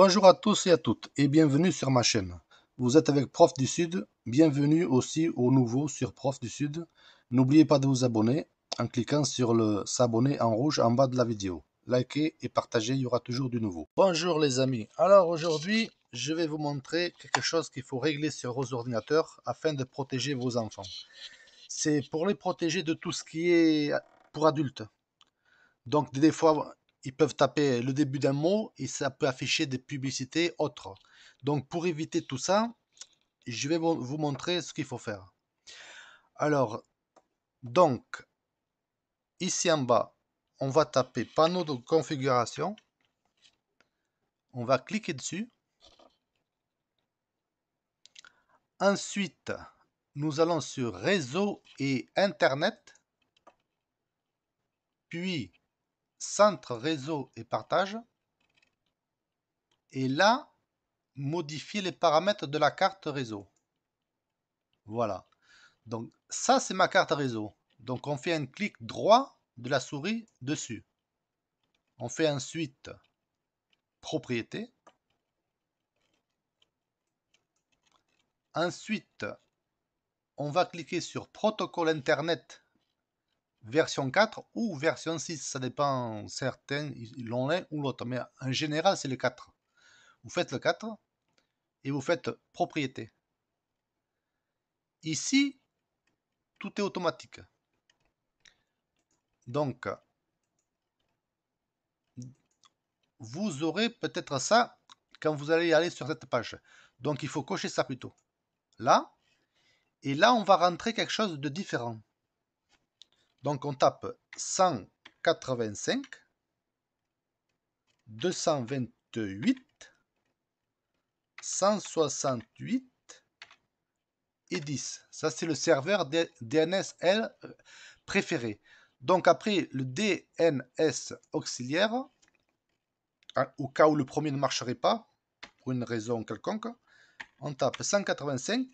Bonjour à tous et à toutes et bienvenue sur ma chaîne. Vous êtes avec Prof du Sud, bienvenue aussi au nouveau sur Prof du Sud. N'oubliez pas de vous abonner en cliquant sur le s'abonner en rouge en bas de la vidéo. Likez et partagez, il y aura toujours du nouveau. Bonjour les amis, alors aujourd'hui je vais vous montrer quelque chose qu'il faut régler sur vos ordinateurs afin de protéger vos enfants. C'est pour les protéger de tout ce qui est pour adultes. Donc des fois, ils peuvent taper le début d'un mot et ça peut afficher des publicités autres. Donc pour éviter tout ça, je vais vous montrer ce qu'il faut faire. Alors, donc, ici en bas, on va taper panneau de configuration. On va cliquer dessus. Ensuite, nous allons sur réseau et internet. Puis, centre réseau et partage. Et là, modifier les paramètres de la carte réseau. Voilà. Donc ça, c'est ma carte réseau. Donc on fait un clic droit de la souris dessus. On fait ensuite propriété. Ensuite, on va cliquer sur protocole Internet version 4 ou version 6. Ça dépend, certains l'ont l'un ou l'autre, mais en général, c'est le 4. Vous faites le 4 et vous faites propriété. Ici, tout est automatique. Donc, vous aurez peut-être ça quand vous allez aller sur cette page. Donc, il faut cocher ça plutôt. Là, et là, on va rentrer quelque chose de différent. Donc on tape 185, 228, 168 et 10. Ça, c'est le serveur DNSL euh, préféré. Donc après, le DNS auxiliaire, hein, au cas où le premier ne marcherait pas, pour une raison quelconque, on tape 185,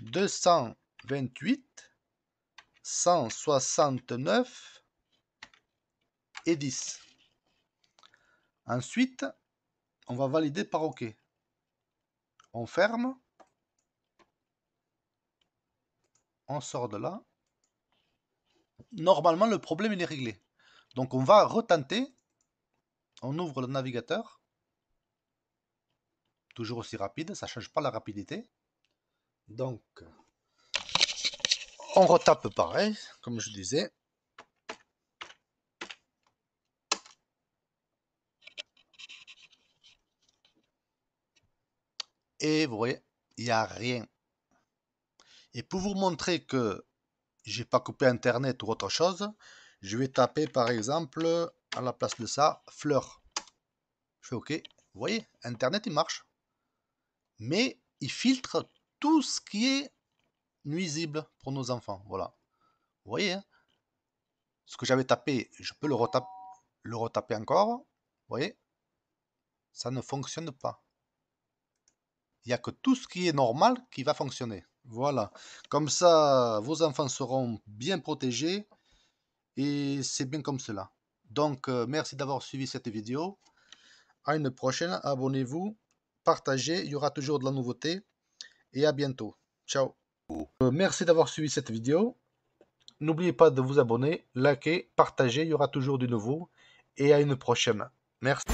228, 169 et 10. Ensuite, on va valider par OK. On ferme. On sort de là. Normalement, le problème est réglé. Donc on va retenter. On ouvre le navigateur. Toujours aussi rapide, ça ne change pas la rapidité. Donc, on retape pareil, comme je disais. Et vous voyez, il n'y a rien. Et pour vous montrer que j'ai pas coupé internet ou autre chose, je vais taper par exemple à la place de ça fleur. Je fais OK. Vous voyez, internet il marche. Mais il filtre tout ce qui est nuisible pour nos enfants. Voilà. Vous voyez hein. Ce que j'avais tapé, je peux le, le retaper encore. Vous voyez Ça ne fonctionne pas. Il n'y a que tout ce qui est normal qui va fonctionner. Voilà. Comme ça, vos enfants seront bien protégés. Et c'est bien comme cela. Donc, euh, merci d'avoir suivi cette vidéo. À une prochaine. Abonnez-vous. Partagez. Il y aura toujours de la nouveauté. Et à bientôt. Ciao. Euh, merci d'avoir suivi cette vidéo. N'oubliez pas de vous abonner, liker, partager, il y aura toujours du nouveau. Et à une prochaine. Merci.